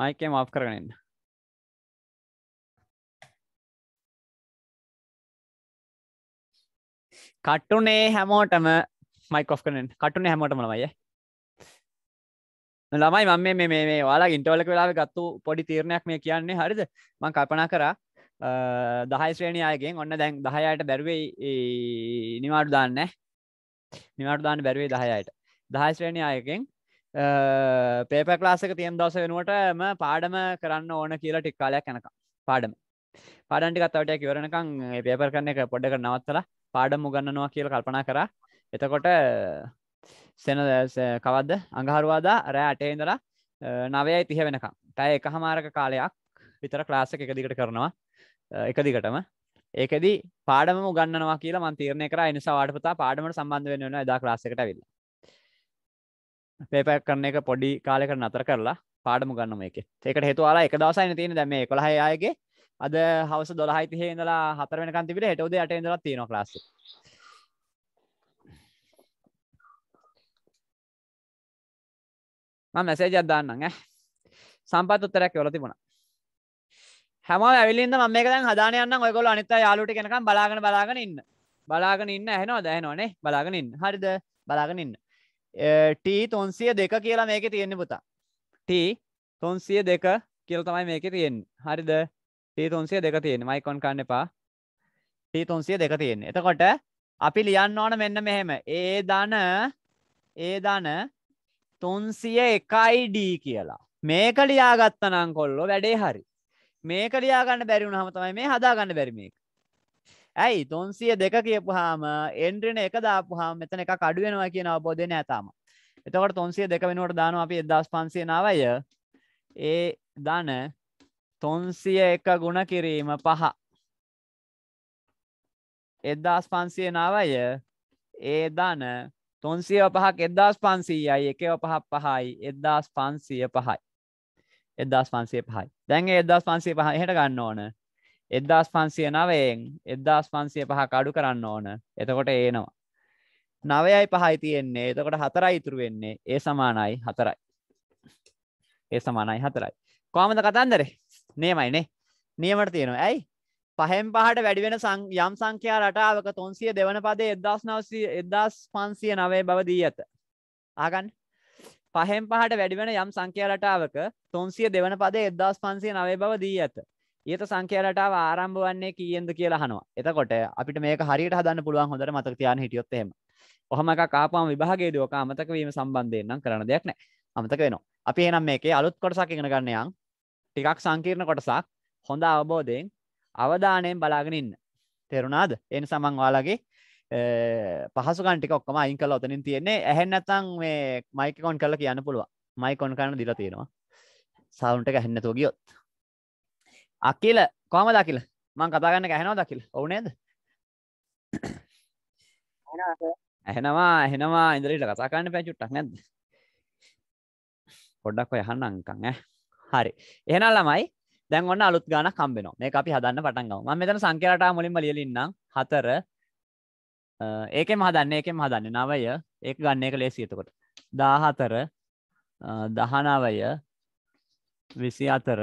මයිකේ මක් කරගන්න කට්ටුනේ හැමෝටම මයිකෝ් කනෙන් කටුනේ හැමෝටම ලමයි ළමයි මම මේ මේ වාලා ඉන්ටවලක වෙලාව ගත්තු පොඩි තීරණයක් මේ කියන්නේ හරිද මං කල්පනා කරා දහයි ශ්‍රේණි අයගෙන් ඔන්න දැන් දහයායට බැරුවේ නිවාඩු දාන්න නිවාඩු දාන්න බැරුවේ දහයායට දහයි ශ්‍රේණි අයගෙන් පේප ලාසක තියම් දවස වෙනුවටම පාඩම කරන්න ඕන කියලා ටික් කාලයක් යනක පාඩම පාඩන්ටි කත්තවට කිවරණකං පේපර් කරන එක පොඩ්ඩ කර නවත්තලා පාඩම් ගන්නවා කියල කල්පනා කර එතකොට සෙන කවද්ද අඟහරුවාදා රෑ අටේඉදලා නවයයි තිහ වෙනකම් තැය එක හමාරක කාලයක් විතර ක්ලාසක එක දිගට කරනවා එක දිගටම ඒකෙදි පාඩම ගන්නවා කියලා මන්තීරණය කර නිසාවාට පතා පාඩමට සම්බන්ධ වෙන දා ලාසකට විල්ලා පේපයක් කරන එක පොඩි කාලෙකට නතර කරලා පාඩම ගන්නම එක ඒකට හේතුවාලා එක දවසයින තියෙන දැම මේ කොළහ අයගේ අද හවස දොලහයිති හේදලා හතර වෙන කන්තිපිට හෙටෝද අට ඉදලා තියෙන ලාස මැසේජ අදදාන්න සම්පත් උත්තරයක් යොල තිබුණ හැම ඇවිලින්ද ම මේක හදානයන්න ඔයකොල අනිත යාලුට කෙනකම් බලාගෙන බලාගෙන ඉන්න බලාගෙන ඉන්න ඇහෙනවා දැහනවානේ බලාගෙන ඉන්න හරිද බලාගෙන ඉන්න ටී තොන්සිය දෙක කියලා මේක තියෙන්න පුතා ටී තොන්සිය දෙක කියල තමයි මේක තියෙන් හරිද ටී තොන්සිය දෙක තියෙන මයිකොන් කන්න එපා ටී තොන්සිය දෙක තියෙන එතකොට අපි ලියන්න ඕන මෙන්න මෙහෙම ඒ දන ඒ දන තොන්සිය එකයිඩී කියලා මේක ලියාගත්තනම් කොල්ලො වැඩේ හරි මේක ලියාගන්න බැරිුණ හම තමයි මේ හදාගන්න බැරිමේක ඇයි තුන්සිය දෙක කියපුහාම එන්ඩ්‍රන එක දාපුහාම මෙතන එක කඩුවෙනවා කියන අවබෝධය නෑතාම එතකට තුන්සිය දෙක වෙනුවට දානවා අපි එදස් පන්සේ නවය ඒ දන තුන්සිය එක ගුණ කිරීම පහ එදදාස් පන්සිය නවය ඒ දන තුන්සිය පහක් එදදාස් පන්සීයයි එකව පහක් පහයි එදදාස් පන්සිය පහයි එදදාස් පන්සේ පහයි දැන්ගේ එදදාස් පන්සේ පහ හට ගන්න ඕන එද්දාස් පන්සිය නවයෙන් එද්දාස් පන්සිය පහ කඩු කරන්න ඕන එතකොට ඒනවා. නවයයි පහයි තියෙන්නේ එතකොට හතරයි ඉතුරු වෙන්නේ ඒ සමානයි හතරයි. ඒ සමානයි හතරයි. කොමද කතන්දර නේමයි නේ නියමට තියෙනවා ඇයි පහෙන් පහට වැඩි වෙන යම් සංඛ්‍යා රටාවක තුන්සිය දෙවන පදේ එදස් නවසී එදස් පන්සිය නවේ බව දී ඇත ආගන්න පහෙන් පහට වැඩිවෙන යම් සංඛ්‍යා රටාවක තුන්සිය දෙවන පදේ එදස් පන්සිය නවේ බව දී ඇත ඒත සංකයරටාව ආරම්භ වන්නේ කීයෙන්ද කියලා අහනවා. එතකොට අපිට මේක හරියට හදන්න පුළුවන් හොඳට මතක තියාගෙන හිටියොත් එහෙම. කොහොම එකක් ආපුවම විභාගයේදී ඔක අමතක වීම සම්බන්ධයෙන් නම් කරන්න දෙයක් නැහැ. අමතක වෙනවා. අපි එහෙනම් මේකේ අලුත් කොටසක් ඉගෙන ගන්න යන්. ටිකක් සංකීර්ණ කොටසක්. හොඳ අවබෝධයෙන් අවධානයෙන් බලාගෙන ඉන්න. තේරුණාද? ඒ නිසා මම ඔයාලගේ පහසුකම් ටික ඔක්කොම අයින් කරලා ඔතනින් තියෙන්නේ. ඇහෙන්නේ නැත්නම් මේ මයික් එක ඔන් කරලා කියන්න පුළුවන්. මයික් ඔන් කරන්න දීලා තියෙනවා. සවුන්ඩ් එක ඇහෙන්නේ නැතුව ගියොත්. අකිල කොහම දකිල මං කතාගන්න ඇහෙනවා දකිල් ඔවුනේද ඇහෙනවා ඇහෙනවා ඉදිරිට කතාකාන්න පැචුට්ටක් නැද පොඩ්ඩක් යහන්න අංකං හරි එහෙනල් ළමයි දැන් ඔන්න අලුත් ගාන කම්බෙනවා මේ අපි හදන්න පටන්ගව ම මෙතන සංකරට මුලින්ම ලියලින්නම් හතර ඒකෙම හදන්න එකෙම හදන්න නවය ඒක ගන්න එක ලේසිතකොට දාහතර දහනවය විසි අතර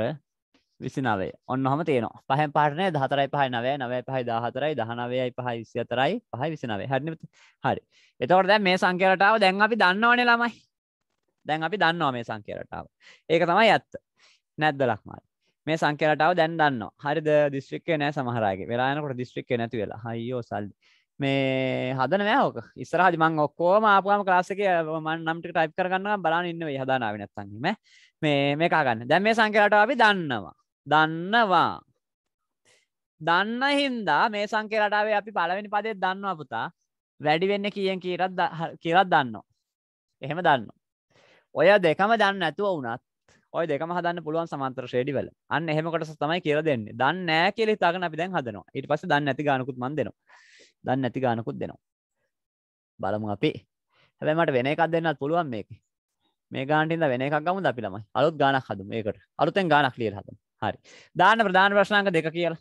විසි නවේ ඔන්නහම තියෙනවා පහැන් පාටනය දහතරයි පහ නවය නවය පහයි දාහතරයි දහනවයයි පහයි විසි අතරයි පහයි විසිනවේ හරි හරි එතවට දැ මේ සංකරටාව දැන් අපි දන්න ඕනේ ළමයි දැන් අපි දන්නවා මේ සංකරටාව ඒක තමයි ඇත්ත නැද්ද ලක්මල් මේ සංකරටාව දැන් දන්න හරිද දිස්ත්‍රික්ක නෑ සමහරගේ වෙලානකොට දිස්ත්‍රික්ක නැති වෙලා හයිෝ සල්ල මේ හදන මෑෝක ඉස්සරහදි මං ඔක්කෝම ආපුම ක්ලාසක මන් නම්ට ටයිප් කරගන්න බලන්න ඉන්නව හදානාව නැත්තන්ීම මේ මේකාගන්න දැන් මේ සංකරටාව අපි දන්නවා දන්නවා දන්න හින්දා මේ සංකේ රටාවේ අපි පළවෙනි පදේ දන්නවා පුතා වැඩි වෙන්න කියෙන් කියරත් කියවත් දන්න එහෙම දන්න ඔය දෙකම දන්න ඇතුව වුනත් ඔය දෙකම හදන්න පුළුවන් සමන්තර ශේඩිවල අන්න එහෙමකොට තමයි කියර දෙන්න දන්න කියල තාගන අපි දැන් හදනවා ඉට පස දන්න ඇති ගානකුත් මන් දෙනවා දන්න ඇති ගානකුත් දෙනවා බලමු අපි හැබැමට වෙන එකක් දෙන්නත් පුළුවන් මේක මේ ගාන්ටින්ද වෙන එකක් ගමුද අපි ළමයි අලුත් ගානක් හදු මේකට අලුතෙන් ගානක් ලියල් හදමු හරි දාන්න ප්‍රධාන ප්‍රශ්නාංක දෙක කියලා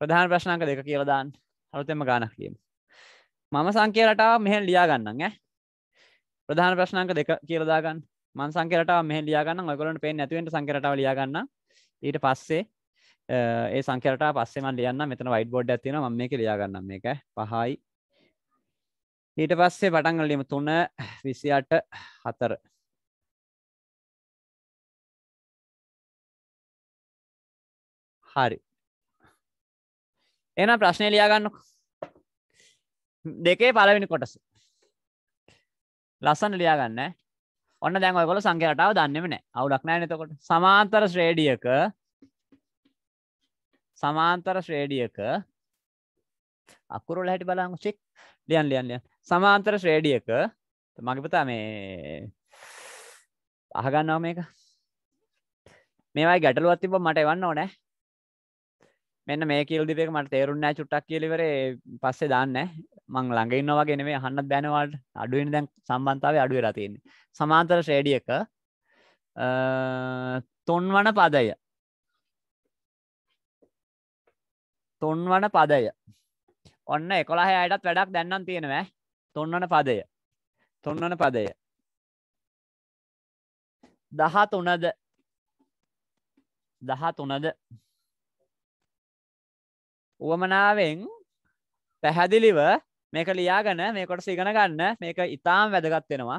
ප්‍රධාන ප්‍රශ්නාංක දෙක කියලා දාන්න අලුතෙන්ම ගානක් කියමු මම සංඛ්‍යා රටාව මෙහෙන් ලියා ගන්නම් ඈ ප්‍රධාන ප්‍රශ්නාංක දෙක කියලා දාගන්න මම සංඛ්‍යා රටාව මෙහෙන් ලියා ගන්නම් ඔයගොල්ලන්ට පේන්නේ නැති වෙන්න සංඛ්‍යා රටාව ලියා ගන්න ඊට පස්සේ ඒ සංඛ්‍යා රටාව පස්සේ මම ලියන්න මෙතන වයිට් බෝඩ් එකක් තියෙනවා මම මේක ලියා ගන්නම් මේක 5යි ඊට පස්සේ පටන් ගන්න ලියමු 3 28 4 හරි එන ප්‍රශ්නය ලියාගන්නක දෙකේ පලවෙනි කොටස ලස්සන්න ලියාගන්න ඔන්න දැන් ඔයකොල සංකයටාව දන්නෙම නෑ අවුලක් නෑ නතකොට සමාන්තර ශ්‍රේඩියක සමාන්තර ශ්‍රේඩියක අකුරුල හැටි බලාං චෙක් ලියන් ලියන් ලියන් සමාන්තර ශ්‍රේඩියක මගිපතා මේ අහගන්නාව මේක මේවයි ගැටලුවත් තිබ මට එවන්න ඕනෑ මෙන්න මේ කියල්දිවක මට තේරුන්නෑ චුට්ටක් කියලිවර පස්සේ දාන්න මං ළඟඉන්නවා ගෙනේ හන්න බැනවට අඩුවෙන් දැන් සම්බන්ධාව අඩුව රතියන්න සමාන්තර ශ්‍රේඩියක තොන්වන පදය තොන්වන පදය ඔන්න එකොලා අයටත් වැඩක් දැන්නම් තියෙනවා තොන්වන පදය තොන්වන පදය දහ තුනද දහ තුනද වුවමනාවෙන් පැහැදිලිව මේක ලියාගන මේකොට සිගන ගන්න මේක ඉතාම් වැදගත්වෙනවා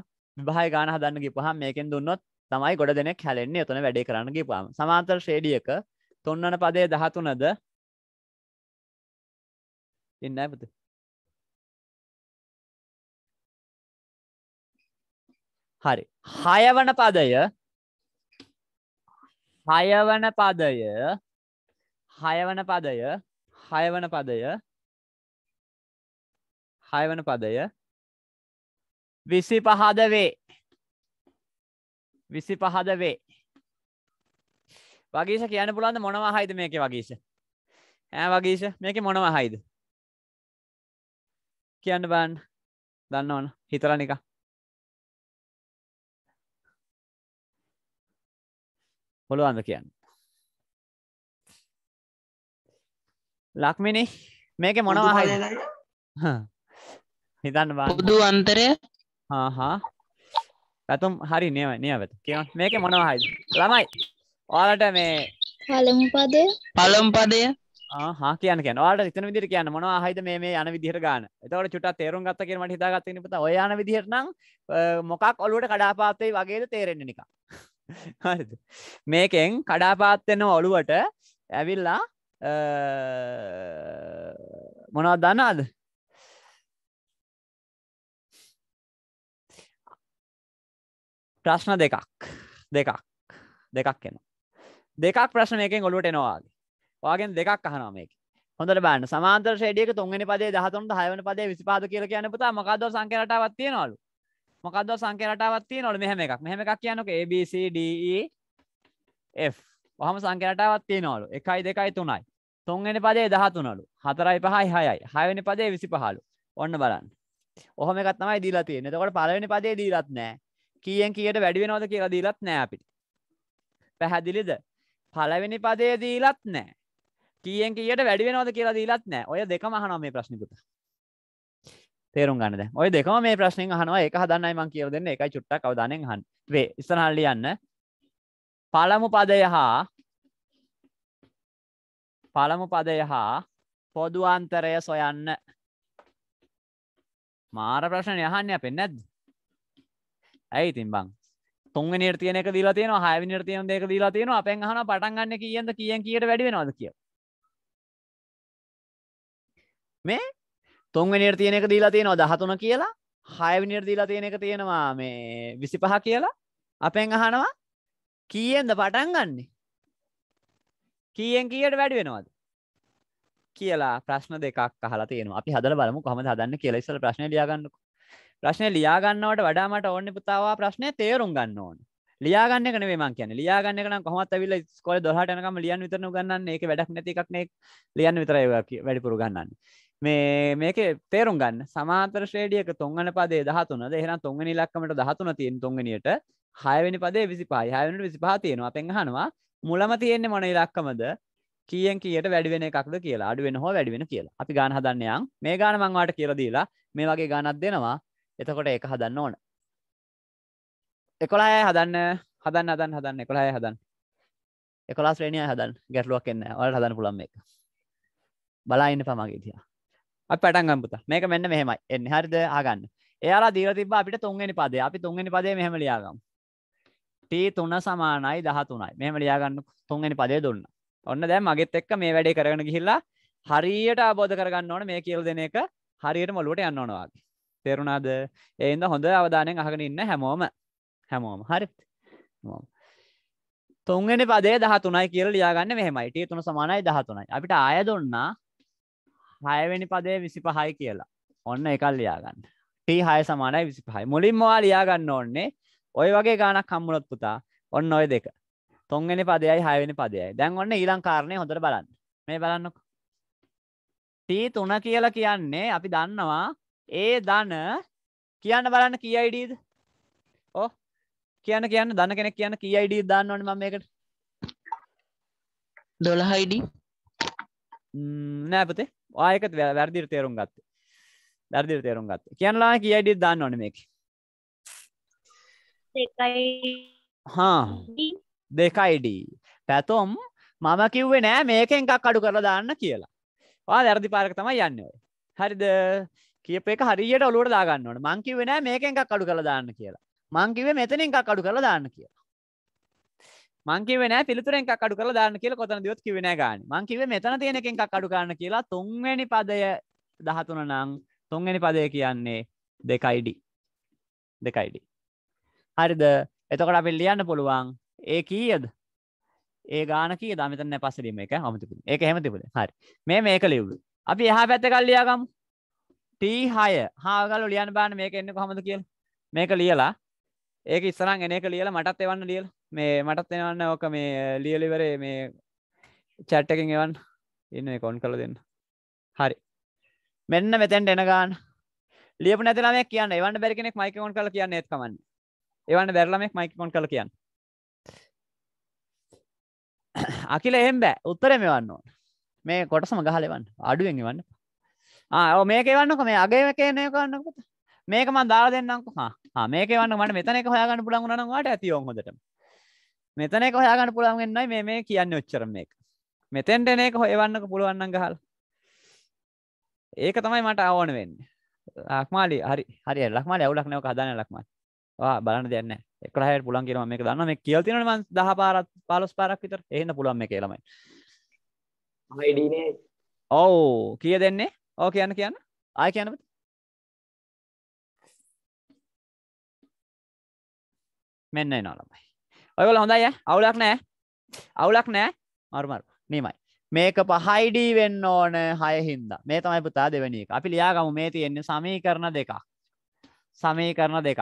භාය ගාන හදන්න ගිපහම් මේකෙන් දුන්නොත් තමයි ගොඩ දෙනෙක් හැලෙන්නේ එතන වැඩි කරන්න ගිපාම් සමාන්තර ශ්‍රේඩියක තුන්නන පදය දහතුනද ඉන්න ඇපත හරි හයවන පදය හයවන පදය හයවන පදය හයවන පදය හයවන පදය විසි පහද වේ විසි පහද වේ වගේෂ කියන පුළන්ද මොනවා හයිද මේක වගේෂ ඇ වගේෂ මේක මොනවා හයිද කියන්න බන් දන්න ඕන හිතර නික පුළුවන්ද කියන්න ලක්මිනි මේක මොනවා හිතන්න බුදු අන්තරය හාහා ඇතුම් හරි නව නයවත කිය මේක මොනවායි ළමයි ඕලට මේ පළමුපදය පළම්පදය හා කියන කනට ඉතන විදිර කියන්න මොනවා හයිද මේ යන විදිර ගන්න තවට චුට තේරුම් ගත්ත කියීම හිතාගත් පත ඔයාන විදිරනම් මොකක් ඔලුවට කඩාපාත්තේ වගේද තේරෙන්නේ නික මේකෙන් කඩාපාත්වෙන ඔලුවට ඇවිල්ලා මොනවත් දන්නාද ප්‍රශ්න දෙකක් දෙකක් දෙකක් එන දෙකක් ප්‍රශ්න මේකෙන් ඔලුවට එනවාගේ වාගෙන් දෙකක් අහනවා මේක හොඳට බන්න සමාන්තර ශේඩියක තුන්ගනි පදේ දහතුන්ට හයවන පදේ විසිපාද කියල කියන පුතා මකක්ද සංකරටාවත් තියෙනවලු මොකක්ද සංකරටාවත් තියෙනවලු මෙහම එකක් මෙහම එකක් කියනක ABCDE F වහම සංකරටාවත් තියෙනවලු එකයි දෙකයි තුනයි තුන්වෙනි පදේ දහතුනලු හතරයි පහයි හයයි හයවෙනි පදේ විසි පහලු ඔන්න බලන්න ඔහොම එකක් තමයි දීලා තියෙන්නේ එතකොට පළවෙනි පදේ දීලත් නැහැ කීයෙන් කීයට වැඩි වෙනවද කියලා දීලත් නැහැ අපිට පැහැදිලිද පළවෙනි පදේ දීලත් නැහැ කීයෙන් කීයට වැඩි වෙනවද කියලා දීලත් නැහැ. ඔය දෙකම අහනවා මේ ප්‍රශ්නේ පුතා. තේරුම් ගන්න දැන්. ඔය දෙකම මේ ප්‍රශ්نين අහනවා. ඒක හදන්නයි මම කියලා දෙන්නේ. ඒකයි චුට්ටක් අවධානයෙන් අහන්න. වේ ඉස්සරහට ලියන්න. පළමු පදය හා පළමු පදය හා පොදු අන්තරය සොයන්න මාර ප්‍රශ්න යහන්න අපෙන් නැද්ද ඇයි ඉතින් බං තුන් නිර්තියනක දීලා තියෙන හය නිර්තියන දෙක දීලා තියෙන අපෙන් අහන පටන් ගන්න කියන්න කියෙන් කියට වැඩි වෙනවද කිය මේ තුන්වෙනි නිර්තියන එක දීලා තියෙනවා 13 කියලා හයවෙනි නිර්තියලා තියෙන එක තියෙනවා මේ 25 කියලා අපෙන් අහනවා කීයෙන්ද පටන් ගන්නේ කියෙන් කියට වැඩි වෙනවාද කියලා ප්‍රශ්න දෙකක් අහලා තියෙනවා අපි හදලා බලමු කොහමද හදන්න කියලා ඉස්සෙල්ලා ප්‍රශ්නේ ලියාගන්නකො ප්‍රශ්නේ ලියාගන්නවට වඩා මට ඕනේ පුතාවා ප්‍රශ්නේ තේරුම් ගන්න ඕන ලියාගන්න එක නෙමෙයි මං කියන්නේ ලියාගන්න එක නම් කොහොමවත් ඇවිල්ලා ඉස්කෝලේ 12ට යනකම් ලියන්න විතරනේ උගන්වන්නේ ඒක වැඩක් නැති එකක් නේ ලියන්න විතරයි වැඩිපුර උගන්වන්නේ මේ මේක තේරුම් ගන්න සමාතර ශ්‍රේඩියක තුන්ගන පදේ දහතුන දෙහෙන තුන්ගනි ලක්කමට දහතුන තියෙන් තුන්ගනියට හයවැනි පදේ විසි පායහයනට විසි පාතියෙනවා පෙන්හනවා මුලම තියෙන්නේ මොන ඉලක්කමද කියෙන් කියට වැඩිවෙන එකක්ද කියලා අඩුවෙන හෝ වැඩිවෙන කියලා අපි ගාන හදන්නයන් මේ ගාන මංවාට කියරදීලා මේ වගේ ගානත් දෙනවා එතකොට ඒක හදන්න ඕන එකොලාය හදන්න හදන්න හදන් හදන්න එකොලාය හදන් එකොලා ශ්‍රේණය හදන් ගැටලුවක් එන්න වලට හදන්න පුළම් එක බලාඉන්න පමගේ තියා අප පටන්ගම් පුතා මේක මෙන්න මෙහෙමයි එන්න හරිද ආගන්න එයාලා දීව තිබ අපිට තුන්ගනි පදේ අපි තුන්ගනි පදේ මෙහම ලියාගම් ටී තුන්න සමානයි දහතුනයි මෙහම ලියාගන්න තුන්ගනි පදේ දුන්න ඔන්න දැ මගෙත් එක්ක මේ වැඩේ කරන ගිහිල්ලා හරියට අබෝධ කරගන්න ඕන මේ කියල් දෙන එක හරියට මොලුවට යන්න ඕනවාගේ තේරුණාද එන්ද හොඳ අවධානයෙන් අහගෙන ඉන්න හැමෝම හැමෝම හරි තුන්ගනි පදේ දහතුනයි කියල ලියාගන්න මෙහමයිට තුන සමානයි දහතුනයි අපිට ආය දුන්නා හයවැනි පදේ විසි පහයි කියලා ඔන්න එකල් ලියාගන්න ටී හය සමානයි විසි පහයි මුලින්මවා ලියාගන්න ඕන්නේ ඔය වගේ ගානක් කම්මුලොත් පුතා ඔන්න ඔය දෙක තොන්ගෙන පදයයි හයවෙනි පදයයි දැන් ඔන්න ඊලංකාරණය හොඳට බලන්න මේ බලන්නක ටී තුන කියලා කියන්නේ අපි දන්නවා ඒ දන කියන්න බලන්න කිය අයිඩීද ඕ කියන්න කියන්න දන්න කෙනෙක් කියන්න කිය අයිඩී දන්නවන ම මේකට දොළහයිඩී නෑපතේ ආයකත් වැරදිර තේරුම් ගත්ත දර්දිර තේරුම් ගත්ත කියනලා කියයිඩි දන්න ඕනමෙක් හා දෙකයිඩ පැතොම් මම කිව්වේ නෑ මේක එකක් අඩු කරලා දාන්න කියලා වා දැරදි පාරක තමයි යන්න ඔය හරිද කියප එක හරියට ඔලුවට දාගන්නවට මංකිවේ නෑ මේක එකක් අඩු කළ දාන්න කියලා මංකිවේ මෙතන එකක් අඩු කළ දාන්න කියලා මංකිව නෑ පිළිතුරෙන් එකක් අඩු කරලා දාන්න කියලා කොතන දියොත් කිව්වේ නෑ ගානේ මං කිව්වේ මෙතන තියෙන එකෙන් එකක් අඩු කරන්න කියලා තුන්වෙනි පදය 13 නම් තුන්වෙනි පදය කියන්නේ 2යිඩ 2යිඩ හරිද එතකොට අපි ලියන්න පුළුවන් ඒ කීයද ඒ ගාන කිය දමතන පසලීම එක හමතිපු ඒ හෙම තිබුණ හරි මේ මේක ලිව්ල අපි එහා පැත්ත කල්ලියගම් ටී හය හාගල ලියන් බාන මේක එන්න කොහමද කියල් මේක ලියලා ඒක ඉස්සරන් එනක ලියල මටත් එවන්න ලියල මේ මටත් එනවන්න ඕක මේ ලියලිවරේ මේ චැට්ටකින් එවන් ඉන්න කොන් කල දෙන්න හරි මෙන්න මෙතැන්ට එනගාන ලිය නැතලම කියන්න එවන්න බැරිෙනෙක් මයිකෝන් කල කියන්න ඒත්කමන්න එවන්න බැරලමෙක් මයිකෝන් කල කියන්න අකිල එහෙම් බෑ උත්තර මෙවන්න ඕන මේ කොටසම ගහලෙවන්න අඩුවෙන් එවන්න ආ මේක එවන්නක මේ අගේ කේනය කන්නකොත මේක මන් දාලා දෙන්නක හා මේක වන්න මට මෙතනක හයාගන්න පුළන් ගනවාට ඇති ොහොදට මෙතනක හොයාගන්න පුළුවන්ගෙන්න්නයි මේ මේ කියන්න ඔච්චරම එක මෙතෙන්ටන එක හොයවන්නක පුළුවන්න ගහල් ඒක තමයි මට අවන වෙන්න ලක්මාලි හරි හරි ලක්මාල ඇවුලක් නව කදාන ලක්ම බලන්න දෙන්න එකරහ පුලන් කියරම මේ දන්න මේ කියල් තින ම දහ පාරත් පාලොස් පාරක් විතර එහන්න පුළුවන් මේ කියලමයි ඔවු කිය දෙන්නේ ඕ කියන්න කියන්න ආය කියනපති මෙන්න එනවා ළමයි ඔයගොල්ලෝ හොඳයි ඈ අවුලක් නෑ අවුලක් නෑ මරු මරු මෙහෙමයි මේක පහයිඩ වෙන්න ඕන හය හින්දා මේ තමයි පුතා දෙවැනි එක අපි ලියාගමු මේ තියෙන්නේ සමීකරණ දෙකක් සමීකරණ දෙකක්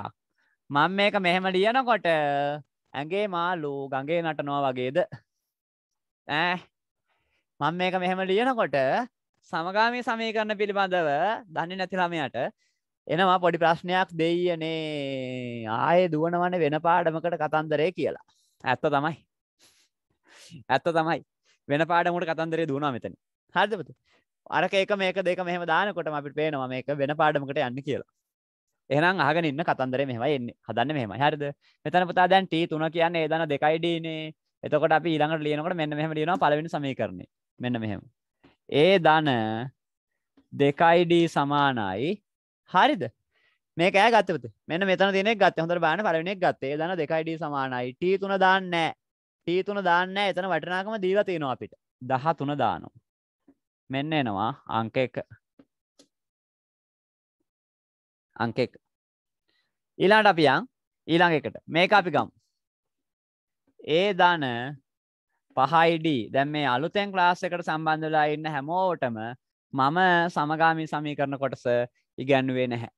මම මේක මෙහෙම ලියනකොට ඇගේ මාලු ගඟේ නටනවා වගේද ඈ මම මේක මෙහෙම ලියනකොට සමගාමී සමීකරණ පිළිබඳව දන්නේ නැති ළමයාට එනවා පොඩි ප්‍රශ්නයක් දෙයනේ ආය දුවනවන වෙන පාඩමකට කතන්දරය කියලා ඇත්ත තමයි ඇත්ත තමයි වෙන පාඩමට කතන්දරේ දුණා මෙතන හරිදපතු අරක එක මේක දෙක මෙහම දානකොට අපිට පේනවා මේක වෙන පාඩමකට යන්න කියලා එහනම් අහගෙන ඉන්න කතන්දරේ මෙහම එන්නේ හදන්න මෙහම හරිද මෙතන පුතා දැන් ටී තුන කියන්නේ ඒදන දෙකයිඩීනේ එතකොට අපි ඊළඟට ලියනකොට මෙන්න මෙහම ලියනවා පළවෙනි සමීකරණේ මෙන්න මෙහෙම ඒ දන දෙකයිඩී සමානයි හරිද මේක ගත්තපති මෙන්න මෙතන තින ගත් හොඳ බාන පලවෙනෙක් ගත්තේ දන දෙකයිඩ සමානයි ටී තුන දාන්න ටී තුන දාන්න එතන වටනාකම දීව තියෙනවා අපිට දහ තුන දානු මෙන්න එනවා අංක එක අංක එක ඊලාට අපියන් ඊළඟ එකට මේක අපිකම් ඒ දන පහයිඩ දැම් මේ අලුතෙන් ක්ලාස් එකට සම්බන්ධලා ඉන්න හැමෝටම මම සමගාමී සමීකරන කොටස ඉගැන්නුවේ නැහැ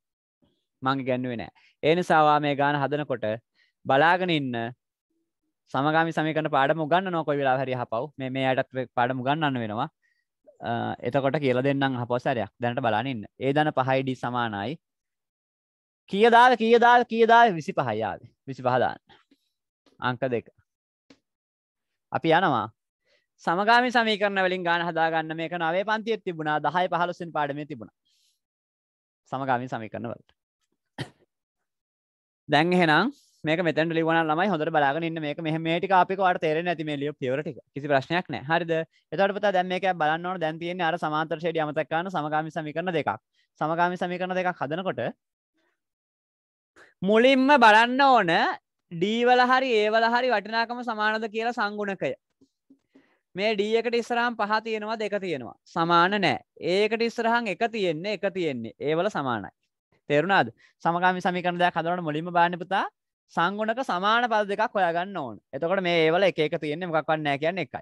මං ගැන්නුවේ නෑ ඒනිසාවා මේ ගාන හදනකොට බලාගෙන ඉන්න සමගම සමකන පාඩම ගන්න නොකොයි වෙලා හරි හපව් මේ මේ අයටත් පාඩම ගන්න වෙනවා එතකොට කියල දෙන්නම් හපොසරයක් දැනට බලානන්න ඒ දන පහයිඩි සමානයි කියදාව කියදාව කියදාව විසි පහයාද විසි පහදාන්න අංක දෙක අපි යනවා සමගම සමීකරන වලින් ගාන හදාගන්න මේක නවේ පන්තිය තිබුණා දහයි පහලුසින් පාඩමේ තිබුණා සමගාමින් සමීකරන වලට දැන් එහෙනම් මේක මෙතැන් ලිවන ළමයි හොඳට බලාගෙන ඉන්න මේක මෙහ මේටි අපිකවට තේර ඇති මේ ලිය පියවරට කිසි ප්‍රශ්නයක් නෑ හරිද එතටපත දැන් මේක බලන්නවට දැන් තියෙන අර සමාන්තරශයට අමතක්කාන සමගාමි සමිකරන දෙකක් සමගාමි සමිකරන දෙකක් හදනකොට මුලින්ම බලන්න ඕන ඩීවල හරි ඒවල හරි වටිනාකම සමානද කියලා සංගුණකය මේ ඩී එකට ඉස්සරහම් පහ තියෙනවා දෙක තියෙනවා සමාන නෑ ඒකට ඉස්සරහන් එක තියෙන්නේ එක තියෙන්නේ ඒවල සමානයි තේරුණාද සමගමි සමිකරන දෙයක් හදරන මුලින්ම බානපුතා සංගුණක සමාන පද දෙකක් හොයාගන්න ඕන එතකොට මේ ඒවල එක එක තියෙන්නේ මොකක් වන්නෑ කියන්නේ එකයි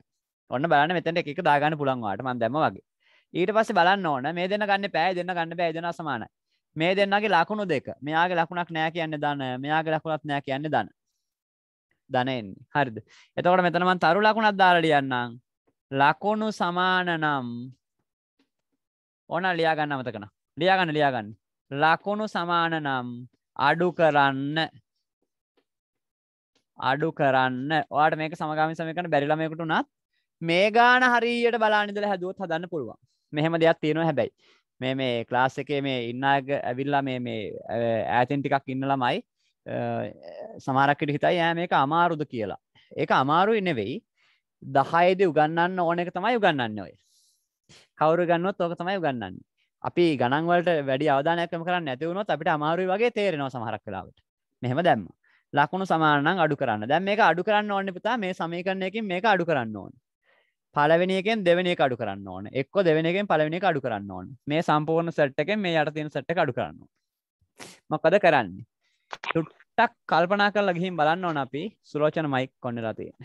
ඔන්න බලන්න මෙතැට එක දාගන්න පුළන්වාට මන් දැම වගේ ඊට පස්සේ බලන්න ඕන මේ දෙන්න ගන්න පෑ දෙන්න ගන්න බෑ දෙන සමානයි මේ දෙන්නගේ ලකුණු දෙක මෙයාගේ ලකුණක් නෑ කියන්න දන්න මෙයාගේ ලකුණක් නෑ කියන්න දන්න දනෙන්නේ හරිද එතකොට මෙතනමන් තරු ලකුණක් දාලටියන්නම් ලකුණු සමාන නම් ඕන ලියාගන්න අමතකන ලියාගන්න ලියාගන්න ලකුණු සමාන නම් අඩු කරන්න අඩු කරන්න ඔට මේක සමගම සමකන බැරිලමයකුට නත් මේ ගාන හරියට බලානිදල හැදුවත් හදන්න පුළුවන් මෙහෙම දෙයක් තියෙනවා හැබැයි මේ මේ ක්ලාස් එකේ මේ ඉන්නග ඇවිල්ලා මේ මේ ඇතින් ටිකක් ඉන්න ළමයි සමාරක්කට හිතයි ෑ මේක අමාරුද කියලා ඒක අමාරු ඉනෙවෙයි දහයේද උගන්නන්න ඕන එක තමයි උගන්නන්න ඔය කවරු ගන්නත් ඕක තමයි උගන්නන්න අපි ගණන්වලට වැඩි අවධානයක්ම කරන්න ඇතිවුණොත් අපිට අමාරුයි වගේ තේරෙනවා සමහරක් කලාවට මෙහෙම දැම්ම ලකුණු සමානන් අඩු කරන්න දැම් මේක අඩු කරන්න ඕන්න පිතා මේ සමීකරණයකින් මේක අඩු කරන්න ඕන පලවෙනියකෙන් දෙවනි අඩු කරන්න ඕන එක්ක දෙවෙනගෙන් පලවෙනි අඩු කරන්න ඕන මේ සම්පූර්ණ සට්ක මේ යටතින සට්ට අඩු කරන්න මොකද කරන්නේ තුට්ටක් කල්පනා කරලා ගිහින් බලන්න ඕන අපි සුරෝචන මයික් කොන්නලා තියෙන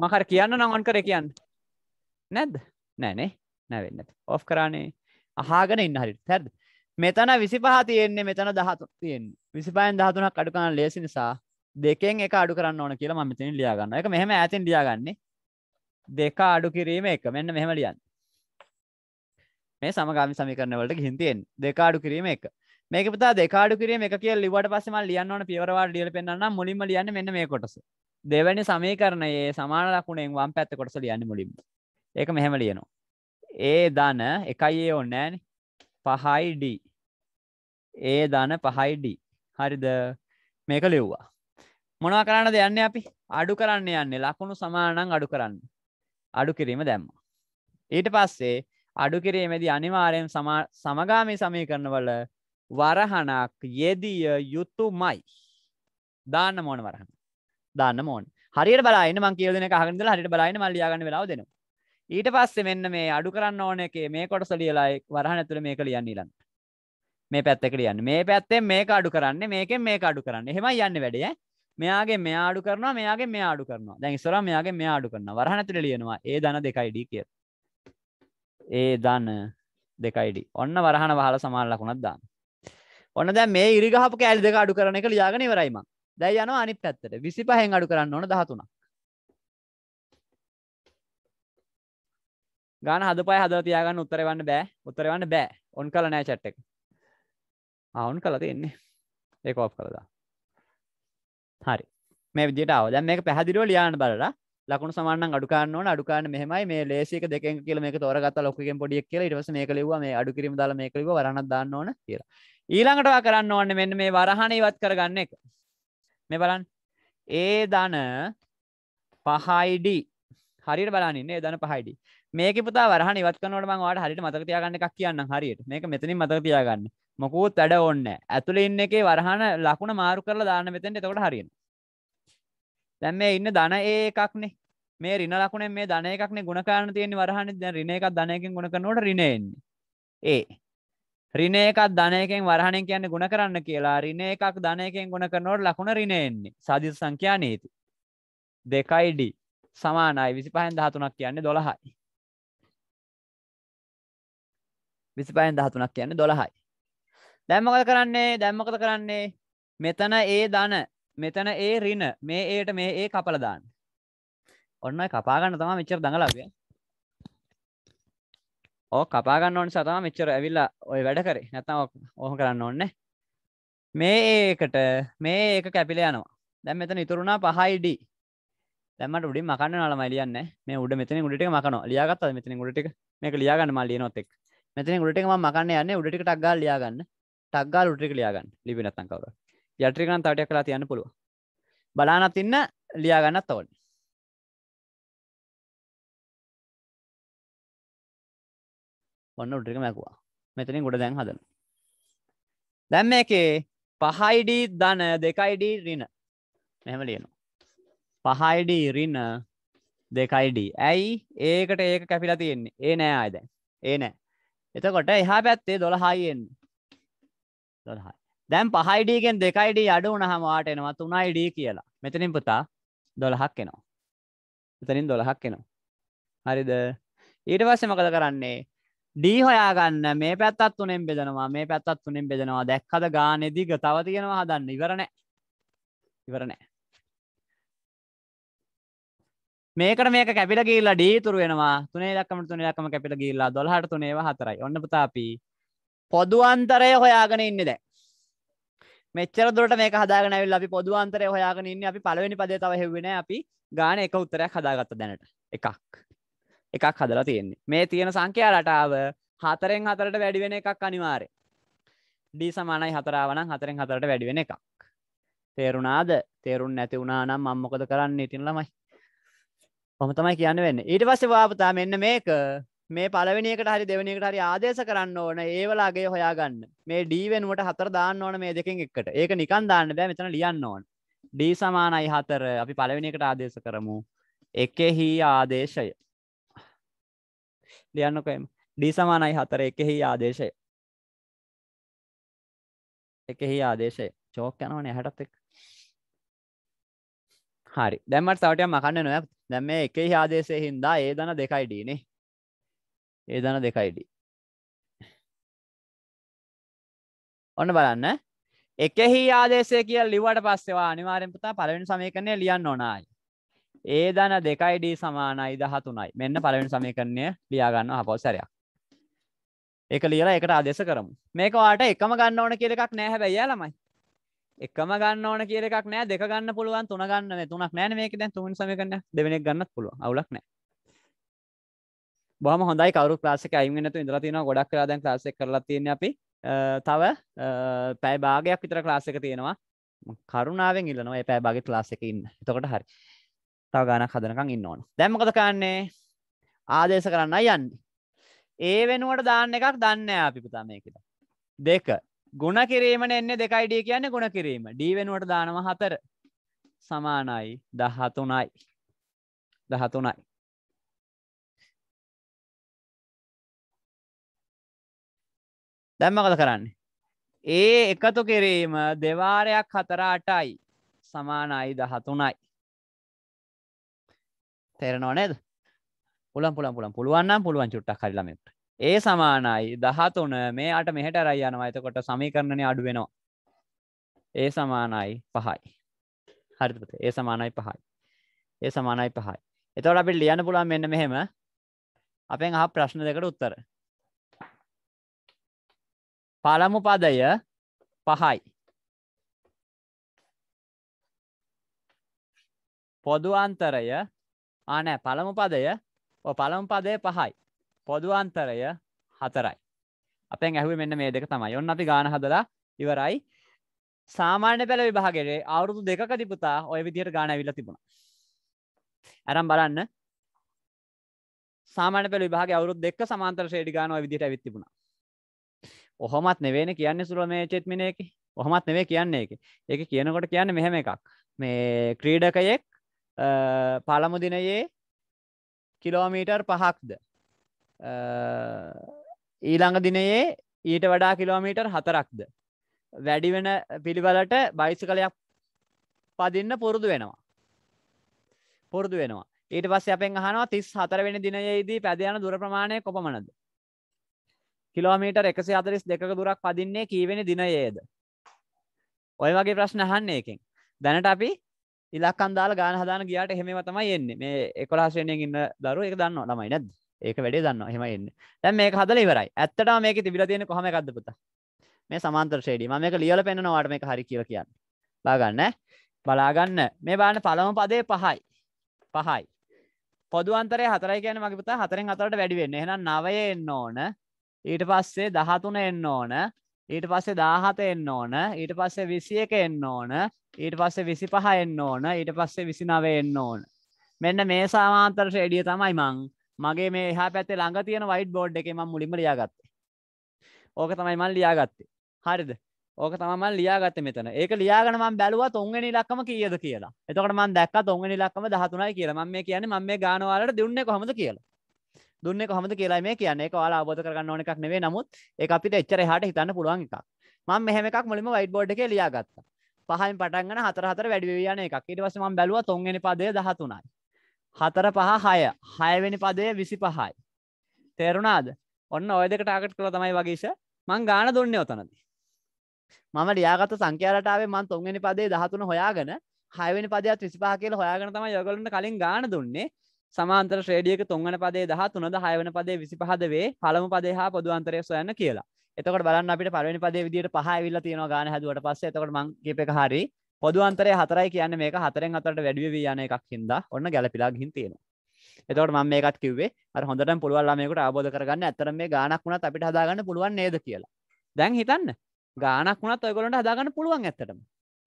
මකර කියන්න නම් ඔන් කර කියන්න නැද්ද නෑනේ නැවෙන්න ඔෆ් කරානේ අහාගෙන ඉන්න හරි හැද මෙතන විසිපහ තියෙන්නේ මෙතන දහතු තියෙන් විසිපයන් දහතුනක් අඩුකන ලේසි නිසා දෙකෙන් එක අඩු කරන්න ඕන කියලා මම මෙතන ලියාගන්න එක මෙහෙම ඇතින් ලියාගන්නේ දෙක අඩු කිරීම එක මෙන්න මෙහෙම ලියන්න මේ සමගාමි සමිකරණවලට ගිහින් තියෙන්නේ දෙක අඩු කිරීම එක මේක පුතා දෙකාඩු කිරීම එක කිය ලිවට පස්සම ලියන්න ඕන පියවරවා ලියල පෙන්න්න මුලින්ම ලියන්න මෙන්න මේ කොටස දෙවැනි සමීකරණයේ සමාන ලකුණෙන් වම් පැත්ත කොටස ලියන්න මුලින් ඒක මෙහෙම ලියනවා ඒ ධන එකයි ඒ ඔන්නෑන පහයිඩ ඒ ධන පහයිඩ හරිද මේක ලිව්වා මොනා කරන්න දෙයන්න අපි අඩු කරන්න යන්නේ ලකුණු සමානං අඩු කරන්න අඩු කිරීම දැම්ම ඊට පස්සේ අඩු කිරීමේදී අනිවාරයෙන් සමගාමී සමීකරණවල වරහණක් යෙදිය යුතුමයි. දාන්න මෝන වරහන. දාන්න මෝන් හරියට බලාන්න මං කියදන කහගදල හට බලයින මල්ලියගන්න වෙලාව දෙනවා. ඊට පස්සේ මෙන්න මේ අඩු කරන්න ඕන එක මේ කොටස ලියලායි වරහන ඇතුළ මේක ලියන්න ඉලන්න. මේ පැත්තක ලියන්න මේ පැත්තේ මේ අඩු කරන්න මේකෙන් මේ අඩු කරන්න හෙම යන්න වැඩිය මෙයාගේ මේ ආඩු කරනවා මෙයාගේ මේ ආඩු කරනවා දැන් ඉස්සර මෙයාගේ මේ ආඩු කරන වරහනැතුළ ලියනවා ඒ දන දෙකයිඩ කිය ඒ දන්න දෙකයිඩ ඔන්න වරහන වහල සමාල්ලකුණක් දාන්න ඔන්න දැ මේ ඉරිගහපු කෑල් දෙක අඩු කරන එක ලියාගෙන ඉවරයිම දැයි යන අනි පැත්තට විසි පහෙන් අඩු කරන්න ඕන දහතුන ගාන හද පය හද තියාගන්න උත්තරවන්න බෑ උත්තරවන්න බෑ ඔන් කල නෑ චට් එක අවුන් කල තියෙන්නේ ඒක ඔප් කළදා හරි මේ විදිට අව දැන් මේක පැහදිරුව ලියාන්න බලලා ලකුණු සමාන අඩුකාන්න අඩුකාන්න මෙහමයි මේ ලේසික දෙක කියල මේ තොරගත් ලොකෙන් පොඩියක් කියල ඉටස මේ කලව මේ අඩුකිරම් දල මේ කලව වරණ දන්න ඕන කියලා ඊළඟටවා කරන්න ඕන්න මෙන්න මේ වරහණ ඉවත් කරගන්න එක මේ බලන් ඒ දන පහයිඩි හරිට බලන්නේ දන පහයිඩි මේක පුතා වරහණ ඉවත් කනට මංවාට හරිට මතකතියාගන්න එකක් කියන්න හරියට මේක මෙතනින් මතකතියාගන්න මොකූත් වැඩ ඕන්න ඇතුළ ඉන්න එකේ වරහණ ලකුණ මාරු කරලා දාන්න මෙතෙන් එතකොට හරිෙන දැන් මේ ඉන්න ධන ඒ එකක්නේ මේ රින ලකුණෙන් මේ ධන එකක්නේ ගුණ කරන්න තියෙන්නේ වරහනේ දැන් රින එකක් ධනයකින් ගුණ කරනකොට රින එන්නේ ඒ රින එකක් ධනයකින් වරහණෙන් කියන්නේ ගුණ කරන්න කියලා රින එකක් ධනයකින් ගුණ කරනකොට ලකුණ රින එන්නේ සාධිත සංඛ්‍යා නීති 2යි d සමානයි 25න් 13ක් කියන්නේ 12යි 25න් 13ක් කියන්නේ 12යි දැන් මොකද කරන්නේ දැන් මොකද කරන්නේ මෙතන ඒ ධන මෙතන ඒ රින මේ ඒට මේ ඒ කපලදාන්න ඔන්න කපාගන්න තමා මෙච්චර දඟලාගිය ඕ කපාගන්න ඕනි සතම මෙච්චර ඇවිල්ලා ඔය වැඩ කරේ නැතම ඔහොම කරන්න ඕන්න මේ ඒකට මේ ඒක කැපිල යනවා දැම් මෙතන ඉතුරුණා පහයිඩ දැමට උඩි මකන්න නල මලියන්න මේ උඩ මෙතන උඩට මකන ලියගත් මෙතන උඩට මේක ලියගන්න මල්ලිය නොතෙක් මෙතන උඩට ම මකන්න යන්න උඩටිට ටක්ගල් ලියගන්න ටක්ගල් උටික ලියගන්න ලිබිනත්තන් කවර යටරිකන තටයක් කලා තියන්න පුළුව බලානත් ඉන්න ලියාගන්නත් තවන්න ඔන්න උට්‍රික මැකවා මෙතනින් ගොඩ දැන් හදන දැම් මේකේ පහයිඩ දන දෙකයිඩ රින මෙහම ලියනු පහයිඩ රින්න දෙකයිඩ ඇයි ඒකට ඒක කැපිලා තියෙන්නේ ඒ නෑ අයද ඒ නෑ එතකොට එහා පැත්තේ දොළහයිෙන් දොළහයි දැන් පහයිඩගෙන් දෙකයිඩ අඩු වනහම වාට එනවා තුනයිඩ කියලා මෙතනින් පුතා දොළහක් එනවා එතනින් දොළහක් එනවා හරිද ඊට පස්සේ මකද කරන්නේ ඩී හොයාගන්න මේ පැත්තත් තුනෙන් බෙදනවා මේ පැත්තත් තුනෙන් බෙදෙනවා දැක්කද ගානෙදිග තව තියෙනවා හදන්න ඉවරණෑ ඉවරණෑ මේකට මේක කැපිල ගිල්ල ඩීතුරු වෙනවා තුනේ දක්කම තුනේ දක්කම කැපිල ගිල්ලා දොළහට තුනේවා හතරයි ඔන්න පුතාපි පොදු අන්තරය හොයාගෙන ඉන්න දැ මෙච්චර දුරට මේ හදාගනැවිල් අපි පොදුවන්තරය හොයාගනන්න අපි පලවෙනි පදේ තව හෙවෙන අපි ගාන එක උත්තරයක් හදාගත්ත දැනට එකක් එකක් හදලා තියෙන්නේ මේ තියෙන සංකයා රටාව හතරෙන් හතරට වැඩිවෙන එකක් අනිවාරය ඩී සමානයි හතරාවන හතරෙන් හතරට වැඩිවෙන එකක් තේරුණාද තේරුන් නැති වුණනම් අම්මොකද කරන්න ඉතින් ළමයි පොම තමයි කියන්න වෙන්න ඊට පස්සේ වාපතා මෙන්න මේක මේ පලවෙනිකට හරි දෙවනිකට හරි ආදේශ කරන්න ඕන ඒවලාගේ හොයාගන්න මේ ඩීවෙනුවට හතර දාන්න ඕන මේ දෙකින් එකට ඒක නිකන් දාන්න බෑ මෙතන ලියන්න ඕන ඩී සමානයි හතර අපි පලවෙනිකට ආදේශ කරමු එකෙහි ආදේශය ලියන්නකොම ඩී සමානයි හතර එකෙහි ආදේශය එකෙහි ආදේශය චෝක් යනවන හැටත් එක් හරි දැමට සවට මකන්න නොය දැම එකෙහි ආදේශය හින්දා ඒ දන දෙකයි ඩීනේ ඒ දන දෙකයිඩ ඔන්න බලන්න එකෙහි ආදේශය කිය ලිවට පස්සෙවා අනිවාරෙන් පුතා පලවෙනි සමයකනය ලියන්න ඕනායි ඒ දන දෙකයිඩ සමානයි දහතුනයි මෙන්න පලවෙනි සමයකරණය ලියාගන්න හපොසරයක් එක ලියලා එකට ආදෙස කරමු මේකවාට එකම ගන්න ඕන කියල එකක් නෑ හැබැයි යාලමයි එකම ගන්න ඕන කියලෙක් නෑ දෙක ගන්න පුළුවන් තුන ගන්න තුනක් නෑ මේක දැන් තුන් සමයකන්න දෙවෙනෙක් ගන්නත් පුළුව අවුලක් නෑ බොහම හොඳයි කවරු ලාසික අයිමනතු ඉදර තින ගොඩක් කරාදැන් ලාසෙක් කරලා තියෙන අපි තව පැයි භාගයක් විතර ලාසක තියෙනවා කරුණාවෙන් ඉල්ලනවා පැ බගේ ලාසකින් තකොට හරි තව ගාන හදනකං ඉන්න ඕන දැම්මකත කාන්නේ ආදේශ කරන්න යන්න ඒ වෙනුවට දාන්න එකක් දන්න අපි පුතා මේකට දෙක ගුණ කිරීමට එන්නේ දෙකයිඩිය කියන්නේ ගුණ කිරීම ඩී වෙනුවට දානව හතර සමානයි දහතුනයි දහතුනයි දැම්මකද කරන්නේ. ඒ එකතු කිරීම දෙවාරයක් හතරාටයි සමානයි දහතුනයි. තෙරනෝ නේද පුළන් පුළන් පුළන් පුළුවන්නම් පුළුවන් චුට්ටක් කරිලමට ඒ සමානයි දහතුන මේ අට මෙහට රයි යනවා එතකොට සමීකරණය අඩුවෙනවා. ඒ සමානයි පහයි. හරිපත ඒ සමානයි පහයි. ඒ සමානයි පහයි. එතවට අපි ලියන්න පුළුවන් මෙන්න මෙහෙම අපෙන් අහ ප්‍රශ්න දෙකට උත්තර පළමු පදය පහයි. පොදු අන්තරය ආනෑ පළමු පදය පළමු පදය පහයි. පොදු අන්තරය හතරයි. අපෙන් ඇහුව මෙන්න මේ දෙක තමයි ඔන්න අපි ගාන හදලා ඉවරයි සාමාන්‍ය පැළ විභාගෙරේ අවුරුදු දෙක තිපුතා ඔය විදියට ගාන ඇවිල්ල තිබුණ. ඇරම් බලන්න සාමාන්‍ය පැළ විභාග අවුරුදු දෙක සමාන්තර ශේඩි ගාන ඔය විදියට ඇවිත් තිබුණා. ඔහොමත් නෙවෙන කියන්න සුල මේ චෙත්මිනය එක ඔහොමත් නෙවේ කියන්නේ එක ඒක කියනකොට කියන්න මෙහෙම එකක් මේ ක්‍රීඩකයෙක් පළමුදිනයේ කිලෝමීටර් පහක්ද ඊළඟ දිනයේ ඊට වඩා කිලෝමීටර් හතරක්ද වැඩි වෙන පිළිබලට බයිසි කලයක් පදින්න පුරුදු වෙනවා පුරුදු වෙනවා ඊට පස්ස අපෙන් අහනවා තිස් හතර වෙන දිනයේදී පැදයන දුර ප්‍රමාණය කොපමනද කිලෝමීටර් එකසි අදරිස් දෙක දුරක් පදින්නේ කීවෙන දිනයේද ඔය වගේ ප්‍රශ්න අහන්නේ එකෙන් දැනට අපි ඉලක්කන්දාල ගාන හදාන ගියාට එහෙම තමයි එන්නේ මේ එකොලාශ්‍රණයෙන් ඉන්න දරු එක දන්න ළමයි නැද්ද ඒක වැඩේ දන්න හෙම එන්න දැන් මේ හදල ඉවරයි ඇත්තට මේක තිබිල තියෙන කොහම එකක්ද පුතා මේ සමාන්තර ශ්‍රේඩී මම මේක ලියලා පෙන්නනවාට මේක හරි කියලා කියන්න බලාගන්න බලාගන්න මේ බලන්න පළමු පදේ පහයි පහයි පොදු අන්තරය හතරයි කියන්නේ මගේ පුතා හතරෙන් හතරට වැඩි වෙන්න. එහෙනම් 9 එන්න ඕන. ඊට පස්සේ දහතුන එන්න ඕන ඊට පස්සේ දාහත එන්න ඕන ඊට පස්සේ විසි එක එන්න ඕන ඊට පස්සේ විසි පහ එන්න ඕන ඊට පස්සේ විසි නව එන්න ඕන මෙන්න මේ සාමාන්තර ශ්‍රේඩිය තමයි මං මගේ මේ හා පැත්තේ ළඟ තියෙන වයිට් බෝඩ් එක ම මුලිම ලියාගත්තේ ඕක තමයි මල් ලියාගත්තේ හරිද ඕක තමම ලියාගත මෙතන ඒක ලියාගනම බැලුව තුන්ගනි ලක්කම කියද කියලා එතකට මන් දැක්ක තුන්ගනි ලක්කම දහතුනයි කියලා ම මේ කියන ම මේ ගානවාලට දුන්න කොමද කියලා දුන්න කොහමද කියලා මේ කියන්නේ කාලා අබෝධ කරගන්න ඕන එකක් නෙවේ නමුත් ඒ අපිට එච්චර හට හිතන්න පුළුවන් එකක් මං මෙහම එකක් මුලිම වයිට බෝඩ් එක ලියාගත්ත පහන් පටන්ගන හතර හතර වැඩිවියන එකක් ඉට වස මං බැලුව තුන්ගෙන පදය දහතුනයි හතර පහ හය හයවෙනි පදය විසි පහයි තේරුණාද ඔන්න ඔයදක ටාගට් කළ තමයි වගේශ මං ගාන දුන්නේ ඔතනදී මම ලියාගත සංකයාලටාවේ මන් තුන්ගනි පදේ දහතුන හොයාගෙන හයවනි පදයක් විසිපා කියල හොයාගෙන තම යොගලන්න කලින් ගාන දුන්නේ සමාන්තර ශ්‍රේඩියක තුන්වන පදේ දහ තුනද හයවන පදේ විසි පහදවේ පළම පදේ හා පොදු අන්තරය සොයන්න කියලා එතකට බලන්න අපිට පරවනි පදේ විදිට පහවිල්ල තියෙන ගාන හැදුවට පස්ස එතකට මංගේප එක හරි පොදු අන්තරය හතරයි කියන්න මේක හතරෙන් අතරට වැඩිය යන එකක් හිද ඔන්න ගැලපිලා ගින් තියෙන එතකට මම මේකත් කිවේ හොඳට පුළුවල්ලාමෙකුට අබෝධ කරගන්න ඇතර මේ ගානක් වුණත් අපිට හදාගන්න පුළුවන් නේද කියලා දැන් හිතන්න ගානක් වුණත් ඔයකොලට හදාගන්න පුළුවන් ඇත්තටම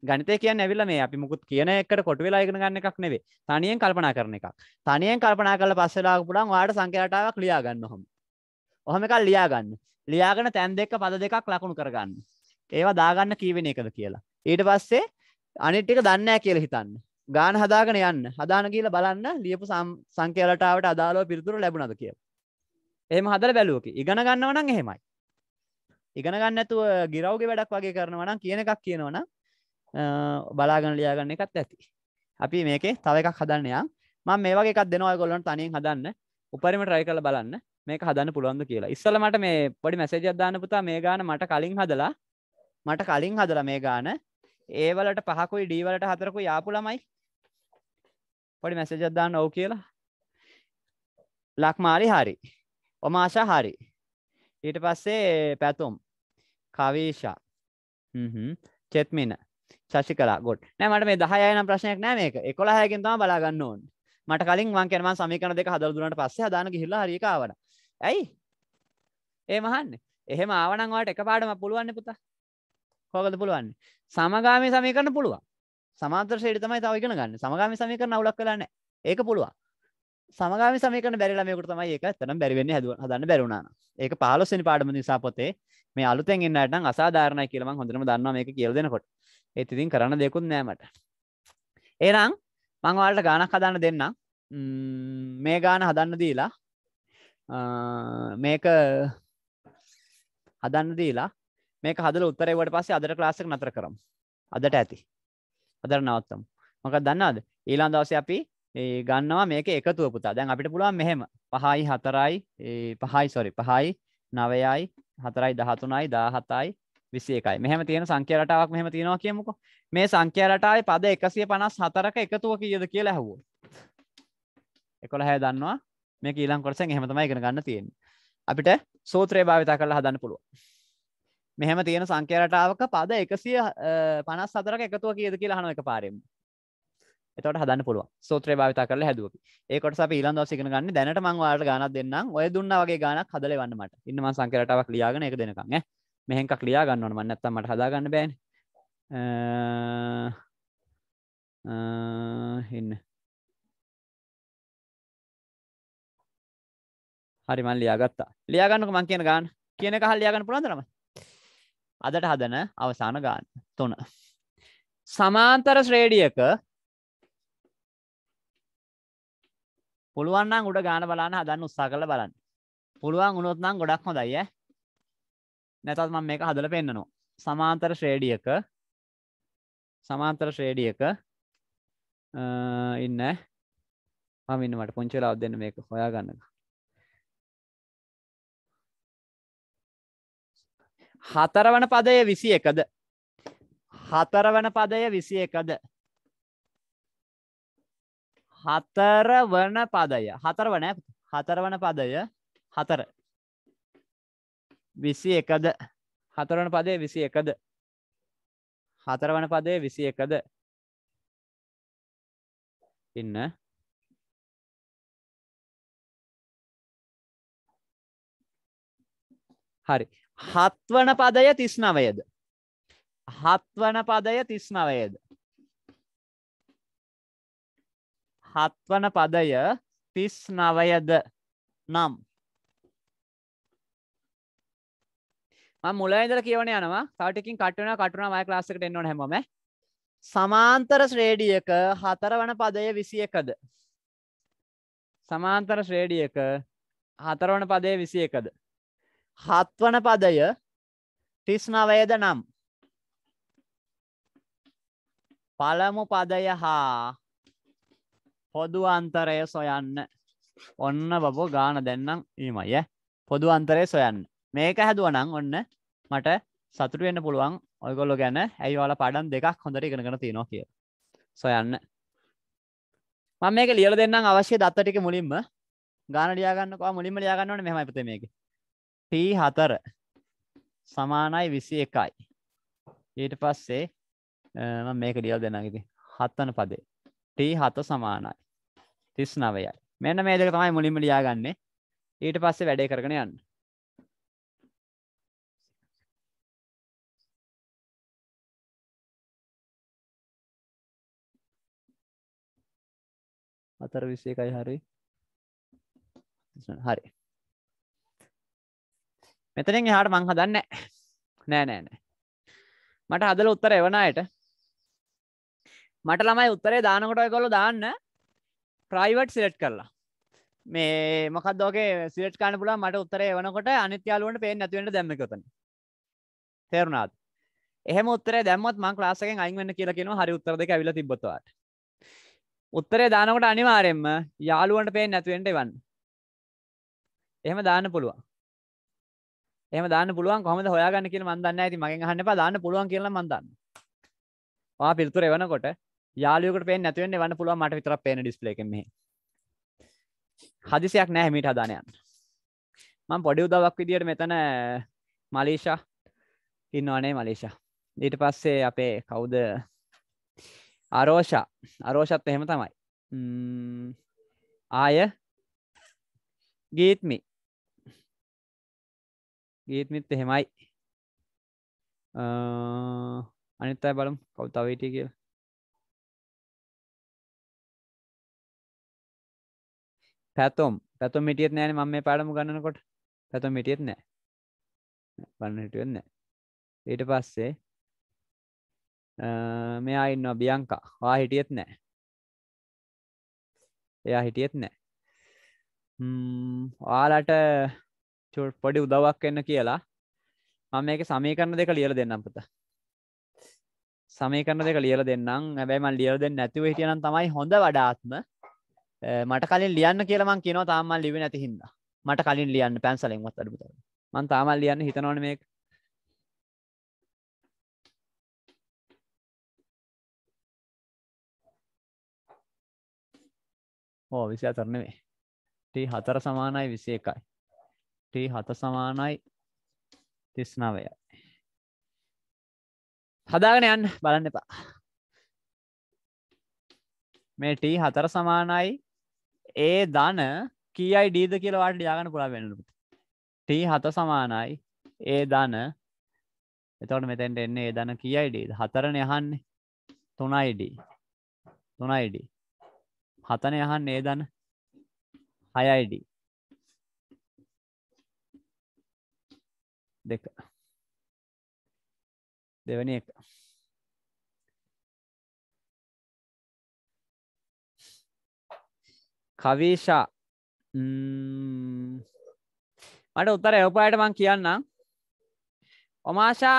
ගනිතය කියන්න ඇවිල්ල මේ අපි මුකුත් කියන එකට කොට වෙලා ඉගෙන ගන්න එකක් නෙවේ තනියෙන් කල්පනා කරන එකක් තනියෙන් කල්පනා කල පස්සෙලාක පුළන් වාට සංකරටාවක් ලියාගන්න හොම ඔහම එකල් ලියාගන්න ලියාගෙන තැන් දෙක පද දෙකක් ලකුණු කරගන්න ඒවා දාගන්න කීවෙන එකද කියලා ඊට පස්සේ අනිට්ටික දන්නෑ කියල හිතන්න ගාන හදාගෙන යන්න හදාන කියල බලන්න ලියපු සංකේලටාවට අදාලෝ පිරිතුර ලැබුණද කිය එහම හදර බැලුවකි ඉගෙන ගන්නවනන් එහෙමයි ඉගෙන ගන්නඇතුව ගිරව්ගේ වැඩක් වගේ කරනවනම් කියන එකක් කියනවනම් බලාගන ලියාගන්න එකත් ඇති අපි මේකේ තව එකක් හදන්නයා ම මේ වගේ එකක් දෙනවා ගොලන් තනින් හදන්න උපරිම ට්‍රයි කළ බලන්න මේක හදන්න පුළුවන්ද කියලා ඉස්සලමට මේ පොඩි මැසේජදදාන පුතා මේ ගාන මට කලින් හදලා මට කලින් හදලා මේ ගාන ඒවලට පහකුයි ඩීවලට හතරකු යාපුලමයි පොඩි මැසේජදදාන්න ඔවු කියලා ලක්මාරි හරි ඔමාශා හරි ඊට පස්සේ පැතුම් කවීෂා චෙත්මින ශශිකලා ගොඩ් නෑ මට මේ 10 නම් ප්‍රශ්නයක් නෑ මේක 11 කින් තමයි බලා ගන්න ඕනේ මට කලින් මං කියන්නේ මං සමීකරණ දෙක හදලා දුන්නාට පස්සේ හදාන ගිහිල්ලා හරියක ආවන ඇයි ඒ මහන්නේ එහෙම ආවනම් ඔයාලට එකපාරටම පුළුවන් නේ පුතා කොහොමද පුළුවන් සමගාමී සමීකරණ පුළුවන් සමාන්තර ශ්‍රේණි තමයි තව ඉගෙන ගන්න සමගාමී සමීකරණ අවුලක් වෙලා නැහැ ඒක පුළුවන් සමගාමී සමීකරණ බැරි ළමයෙකුට තමයි ඒක ඇත්තටම බැරි වෙන්නේ හදුවා හදන්න බැරි වුණා නම් ඒක 15 වෙනි පාඩම නිසා පොතේ මේ අලුතෙන් එන්නට නම් අසාධාරණයි කියලා මම හොඳටම දන්නවා මේක කියලා දෙනකොට ඒත් ඉතින් කරන්න දෙකුත් නෑමට ඒනම් මංවාලට ගානක් හදන්න දෙන්නම් මේ ගාන හදන්න දීලා මේක හදන්න දීලා මේක හදල උත්තරේවට පස්සේ අදර ක්ලාසික නතර කරම් අදට ඇති අදර නවත්තම් මක දන්නාද ඊලාන් දවස අපි ගන්නවා මේක එකතුව පුතා දැන් අපිට පුළුවන් මෙහෙම පහයි හතරයි පහයි සොරි පහයි නවයයි හතරයි දහතුනයි දාහතයි විසි එකයි මෙහම තියෙන සංඛ්‍යරටාවක් මෙහම තියෙනවා කියමුක මේ සංඛ්‍යරටායි පද එකසිය පනස් හතරක එකතුව කියද කියලා හැවෝ එකොළ හැ දන්නවා මේ ඊලං කොටසෙන් එහෙමතම ඉගෙන ගන්න තියෙන් අපිට සූත්‍රය භාවිතා කරලා හදන්න පුළුව මෙහම තියෙන සංඛ්‍යරටාවක පද එකසිය පනස් හතරක එකතුව කියද කියලා හන එක පාරෙම එතට හදන්න පුළුව සූත්‍රය භාවිතා කරල හැදුව ඒකොට අප ඊලන් දෝසිගෙන ගන්න දැනට මංවාට ගානක් දෙන්නම් ඔය දුන්න වගේ ගානක් හදල වන්නමට ඉන්නම සංකරටාවක් ලියාගෙන එක දෙනකන්න මෙහැකක් ලියා ගන්නවන මන්නත්තම් මට හදාගන්න බෑන ඉන්න හරි මල් ලියාගත්තා ලියාගන්නක මං කියන ගාන කියන කහල් ලියාගන්න පුළන්දරම අදට හදන අවසාන ගාන තුන සමාන්තර ශ්‍රේඩියක පුළුවන්නම් උඩ ගාන බලන්න හදන්න උත්සා කළ බලන්න පුළුවන් උනොත්නම් ගොඩක් හොඳයි නැතත් මම මේක හදලා පෙන්නනවා. සමාන්තර ශ්‍රේණියක සමාන්තර ශ්‍රේණියක ඉන්න මම ඉන්න මට පුංචි වෙලාවක් දෙන්න මේක හොයාගන්න. හතරවන පදය 21ද හතරවන පදය 21ද හතරවන පදය හතරවන හතරවන පදය හතර විසි එකද හතරවන පදේ විසි එකද හතරවන පදේ විසි එකද ඉන්න හරි හත්වන පදය තිස් නවයද හත්වන පදය තිස් නවයද හත්වන පදය තිස් නවයද නම් මම මුලින් ඉඳලා කියවන යනවා. තව ටිකකින් කට් වෙනවා කට් වෙනවා මම ක්ලාස් එකට එන්න ඕන හැමෝම. සමාන්තර ශ්‍රේණියක හතරවන පදය 21ද? සමාන්තර ශ්‍රේණියක හතරවන පදය 21ද? හත්වන පදය 39ද නම් පළමු පදය හා පොදු අන්තරය සොයන්න ඔන්න බබෝ ගාන දෙන්නම් ඊමයි ඈ පොදු අන්තරය සොයන්න මේක හැදුවනං ඔන්න මට සතුටවෙන්න පුළුවන් ඔයගොල්ලො ගැන ඇයිවාල පඩන් දෙකක් හොඳට ඉගෙනගෙන තියෙනවා කිය සොයන්න මම මේක ලියල දෙන්නම් අවශ්‍ය දත්තටික මුලින්ම ගාන ලියාගන්නවා මුලින්ම ලියාගන්නවන මෙමයිපත මේක පී හතර සමානයි විසි එකයි ඊට පස්සේ මේක ලියල් දෙන්නගති හත්තන පදේ ටී හත සමානයි තිස් නවයයි මෙන්න මේදක තමයි මුලින්ම ලියාගන්නේ ඊට පස්සේ වැඩේ කරගෙන යන්න අතර විසය එකයි හරි හරි මෙතනින් එහාට මං හදන්න නෑ නෑ නෑ මට හදල උත්තර එවනයට මට ළමයි උත්තරේ දානකොට කොළු දාන්න ප්‍රයිවට් සිලෙට් කරලා මේ මොකක්දෝක සිලට් කාන පුලා මට උත්තරේ වනකොට අනිත්‍යයාලුවන්ට පේ නැතිවට දැමකොතන තේරුණාත් එහෙම උත්තරේ දැමත් මං ලාසක අයිවන්න කියලා කියෙන හරි උත්තර දෙක ඇවිල තිබොත්වට උත්තරය දානකොට අනිවාරයෙන්ම යාළුවන්ට පේෙන් නැතුවෙන්ට එවන්න එහෙම දාන්න පුළුවන් එහම දාන්න පුළුවන් කොහමද හොයාගන්න කියල මන්දන්න ඇති මගෙන් හන්න දාන්න පුළුවන් කියලා මන්දන්න වා පිල්තුර එවනකොට යාලයකට පේ නැතුවෙන් එවන්න පුළුව මට විතර පේන ඩිස්ලේකෙම හදිසියක් නෑ හැමිට හදානයන් මං පොඩි උදවක් විදියට මෙතන මලේෂා ඉන්නවනේ මලේෂා ඊට පස්සේ අපේ කවුද අරෝෂා අරෝෂත් එහෙම තමයි ආය ගීත්මි ගීත්මිත් එහෙමයි අනිත් අයි බලම් කවතාවටිය කියල පැතුම් පැතුම් මිටියත් නෑන ම මේ පාඩම ගන්නකොට පැතුම් මිටියත් නෑ පන්න හිටියන්න ඊට පස්සේ මෙයා ඉන්න බියංකා වා හිටියෙත් නෑ එයා හිටියෙත් නෑ ආලට චුට් පොඩි උදවක් එන්න කියලා මම මේක සමීකරණ දෙක ලියල දෙන්නම් පුත සමීකරණ දෙක ලියල දෙන්නම් හැබැයි මන් ලියල දෙන්න නැතිව හිටියනම් තමයි හොඳ වඩාත්ම මට කලින් ලියන්න කියලමන් කියනවා තාමල් ලිවෙන ඇතිහින්ද මට කලින් ලියන්න පැන්සලෙන් වත් අඩුතර මන් තාමල් ලියන්න හිතනවන මේක ඕ විසි අතරනවේ ටී හතර සමානයි විසි එකයි ටී හත සමානයි තිස්නවයයි හදාගෙන යන්න බලන්න එපා මේ ටී හතර සමානයි ඒ ධන කියයි ඩීද කියලවාට ඩියාගන්න පුළා වෙනලුත් ටී හත සමානයි ඒ ධන එතවට මෙතැන්ට එන්නේ ඒ දන කියයිඩ හතරන යහන්නේ තුනයිඩ තුනයිඩී හතන යහන් ඒ දන්න හයයිඩ දෙක දෙවැනි එක කවේෂා මට උත්තර එවපායට මං කියන්නම් ඔමාශා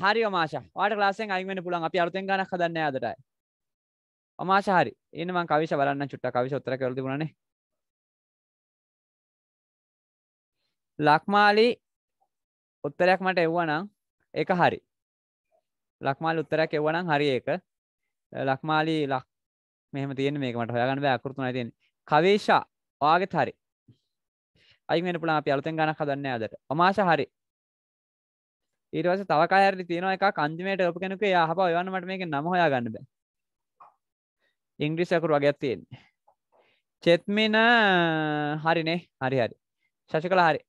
හරි මාශ වාට ලාසෙන් අයිමෙන පුළන් අපි අරුතෙන් ගනක් හදන්න අදටයි අමාශහරි එනම කවිශ බලන්න චුට්ට කවිශ උත්තර කරති බුණනේ ලක්මාලි උත්තරයක් මට එව්වනම් එක හරි ලක්මාලි උත්තරයක් එව්වනම් හරි ඒක ලක්මාලි ලක් මෙහම තියෙන මේක මට හොයාගන්න බෑ අකුරුතුනයි තියෙන කවේශා වාගෙත් හරි අයි වෙන පුළුවන් අපි අලුතෙන් ගණක් හදන්න අදට අමාශ හරි ඊට පස්සේ තව කය හරි තියෙනවා එකක් අන්තිමේට ඔප කෙනෙකු යහපව එවන්න මට මේකේ නම හොයාගන්න බෑ ඉංග්‍රිස් අකුරු වගේත් තියෙන්නේ චෙත්මින හරිනේ හරි හරි ශශ කළ හරි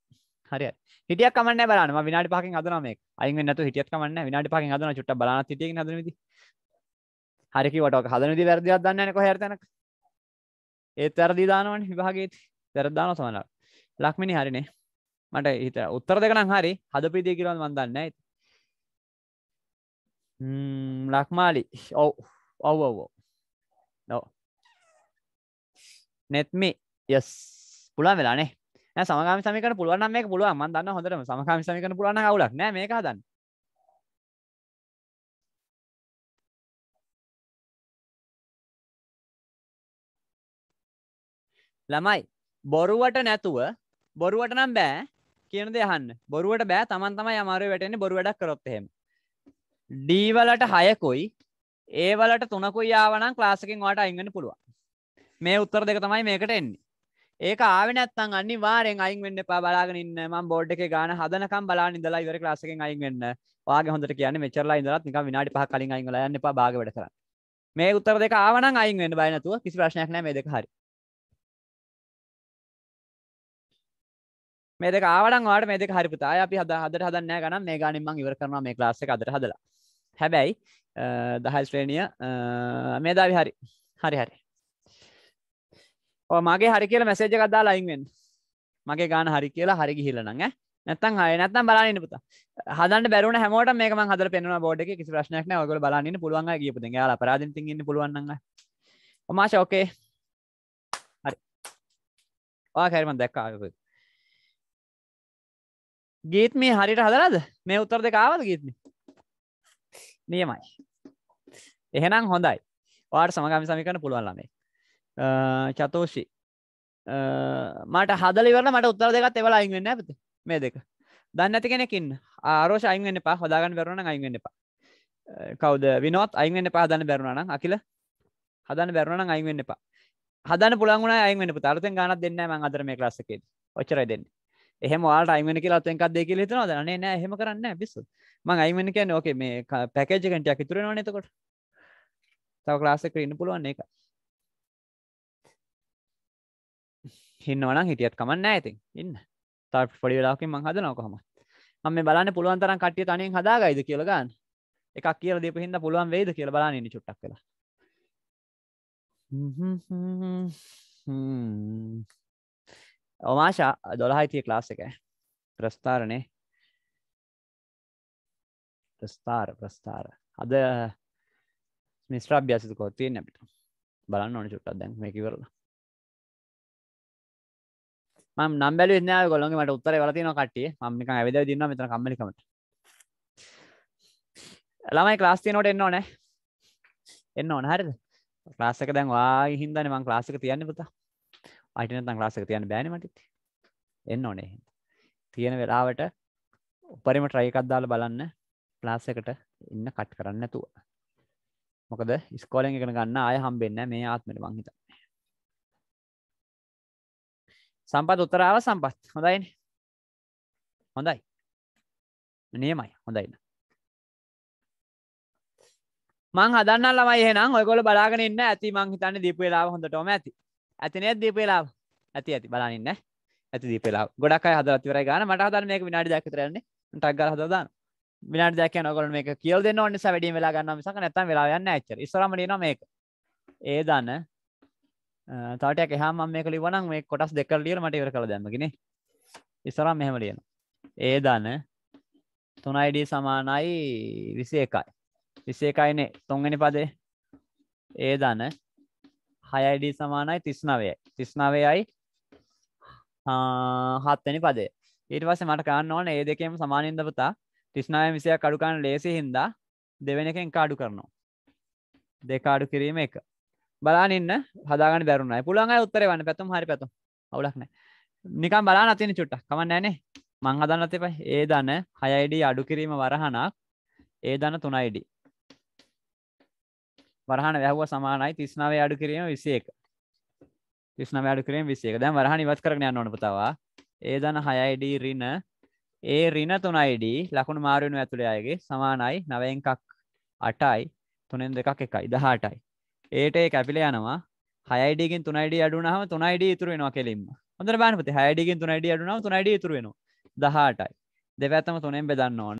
හරි හිටියක් කමන්න බලන්න විනාඩි පහකින් අදන මේ අයින් නතු හිටියත් කමන්න විනාඩි පහකින් අදන චුට්ට බලන හිටිය නදවිදි හරිකි වටක් හදනවිදි වැරදියක් දන්න කො හැරතනක් ඒත් වැරදි දානවන විභාගේත් වැරදාන සමනක් ලක්මිනි හරිනේ මට හිත උත්තර දෙකනම් හරි හද පිදිය කිරවන් වන්දන්න ඇති ලක්මාලි ඔව් ඔව් ඔවෝ නෙත්මි යස් පුළුවන් වෙලානේ සමගම සමික පුළුවන් මේ පුළුව ම දන්න හොඳරම සමකම සමික පුලන වුලක් නෑ මේ දන්න ළමයි බොරුවට නැතුව බොරුවට නම් බෑ කියන දෙහන්න බොරුවට බෑ තමන් තමයි අමාරු වැටෙන්නේ බොරු වැඩක් කරොත් එහෙම ඩීවලට හයකුයි ඒවලට තුනකුයි ආවනම් ක්ලාසකින් වාට අයිගන්න පුළුවන් මේ උත්තර දෙක තමයි මේකට එන්නේ ඒක ආවනත්තන් අනි වාරෙන් අයින් වෙන්න පා බලාගෙනන්න ම බෝඩ් එක ගන හදනකම් බලා ඉඳලා ඉවර ලාසකෙන් අයින් වෙන්න වාගේ හොඳට කියන මෙචරලා ඉඳලත් නික විනාඩි පහ කලින් අයින් ලන්න බාග වැඩ කර මේ උත්තර දෙක ආවන අයින් වෙන්න බයනතුව කිසි ප්‍රශ්නයක් නෑ මේ දෙක හරි මේ දෙක ආවන වාට මේ දෙක හරි පුතා අපි හද හදට හදන්න ගනම් මේ ගනින් මං ඉවර කරනවා මේ ලාස්ස අදර හදලා හැබැයි දහයි ශ්‍රේණිය මේ දාවි හරි හරි හරි මගේ හරි කියල මැසේජ කදදා ලයින්වෙන් මගේ ගාන හරි කියලා හරි හිලනඟ නැතන් හය නැත්තම් බලන්න පුත හදන්න බැරුණ හැමෝට මේකම හද පෙන බෝඩ කිසි ප්‍රශ්නයක් ඔගල බලන්න පුළුවන් ගපති යාල පරාධ තින්න පුළුවන්න්න ඔමාශ ඕකේ හරි වාහැරම දැක්කාය ගීත් මේ හරිට හදරද මේ උත්තර දෙක ආවද ගීත්ම නියමයි එහෙනම් හොඳයි වාට සමගමි සමිකන පුළුවන්ලමේ චතෝෂි මට හදලිවරන මට උත්තර දෙකත් එවල අයිවෙන්න ඇත මේ දෙක දන්න ඇති කෙනෙකින් ආරෝෂ අයිවෙන්න පා හොදාගන්න බැරුණ අයිවෙන්න එපා කවද විනොත් අයිවෙන්න පාදන්න බැරුණන අකිල හදන්න බැරුණන අයිවෙන්න එපා හදන පුළගුණ අයිවෙන පුතාරතෙන් ගනත් දෙන්න ම අදර මේ ක්ලස්සකේ ඔච්චරයි දෙන්න එහෙම වාට අයිමන කියලා අතෙන් කක්දේ කියල තුන දන නෑ හෙම කරන්න බිස්සු මං අයිමන කියන ඕකේ මේ පැකජ කටයක් ඉතුර නොනතකොට තව ලාසක ඉන්න පුළුවන් එක හින්නවන හිටියත් කමන්න ඇති ඉන්න තා පොඩි වෙලාකින් මං හද නොකොහම ම මේ බලන්න පුළුවන්තර කටිය තනයෙන් හදාගයිද කියලගන්න එකක් කියල දෙප හිද පුළුවන් වේද කියල බලා නි චුට්ටක් කළ ඔමාශා දොළහයිතිය ක්ලාස් එක ප්‍රස්ථාරණය ප්‍රස්ථාර ප්‍රස්ථාර අද මිස්ත්‍රාභ්‍යාසිත කොත්තියෙන් නැපිට බලන්න ඕන චුට්ටක් දැන් මේ කිවරලා ම නම්බල න්න ගොලොන් මට උත්තර වලතින කටිය මක ඇවිද දින්න මෙත කම්මලිකමට ළමයි ක්ලාස්තිය නොට එන්න ඕනෑ එන්න ඕන හරිද ලාසක දැන් වා හින්දන මං ලාසික තියන්න පුතා අටනතන් ලාසක තියන්න බෑනමටිත් එන්න ඕනේ තියෙන වෙලාවට උපරිම ට්‍රයිකක්දාල බලන්න ප්ලාස එකට ඉන්න කට් කරන්න ඇතුව මොකද ස්කෝලෙන් එකන ගන්න අය හම්බෙන්න මේ ආත්මට මංහිත සම්පත් උත්තරාව සම්පත් හොඳයින හොඳයි නියමයි හොඳයින්න මං හදන්න ළමයි එහෙනම් ඔයගොල්ලෝ බලාගෙන ඉන්න ඇති මං හිතන්නේ දීප වේලාව හොඳටම ඇති ඇති නේද දීප වේලාව ඇති ඇති බලන්න ඉන්න ඇති දීප වේලාව ගොඩක් අය හදලා ඉවරයි ගන්න මට හදන්න මේක විනාඩි දෙකක් විතර යන්නේ ටක් ගාලා හදලා දාන්න විනාඩි දෙකක් යන ඔයගොල්ලෝ මේක කියලා දෙන්න ඕනේ නිසා වැඩිම වෙලා ගන්නවා මිසක නැත්තම් වෙලාව යන්නේ නැහැ ඇත්තට ඉස්සරහම දිනනවා මේක ඒ දන තාටයක් එහම මේක ලිවන මේ කොටස් දෙකර ලියල මට ඉවර කළ දැමගෙන ඉස්සරම් මෙහම ලියන ඒ දන තුනයිඩ සමානයි විසි එකයි විසි එකයිනේ තුන්ගනි පදේ ඒ දන හයයිඩ සමානයි තිස්නවය තිස්නවයයි හත්වනි පදේ ඊට පස මට කාන්න ඕන ඒ දෙකෙම සමානින්දපතා තිස්නාය විසිය කඩුකාන්න ලේසි හින්දා දෙවෙන එකෙන් කාඩු කරනවා දෙකාඩු කිරීම එක බලාන්න හදාගන දරුණයි පුළන් උත්තර වන්න පැතුම් හරි පැතු අවුලක්න නිකම් බලා අතින චුට්ට කමන්න ෑනේ මං හදන්න තිපයි ඒ දන්න හයයිඩී අඩු කිරීම වරහනක් ඒ දන්න තුනයිඩි වරහන වැැහුව සමානයි තිස්නාවේ අඩු කිරීම විසේක තිස්න වැඩු කිරීම විසේක දැන් වරහනි වත් කරන නොනපුතවා ඒ දන හයයිඩී රින ඒ රින තුනයිඩී ලකුණු මාරුණු ඇතුළයායගේ සමානයි නවයෙන් එකක් අටයි තුනෙන් දෙකක් එකයි දහටයි ඒට කැපිල යනවා හයිඩගෙන් තුනයිඩ අඩුනහම තුනයිඩ ඉතුර වෙනවා කෙලින්ම හොඳ බානපති හයිඩගෙන් තුනයිඩ අඩුනාව තුනයිඩ ඉතුර වෙන දහටයි දෙපැත්තම තුනෙන් බෙදන්න ඕන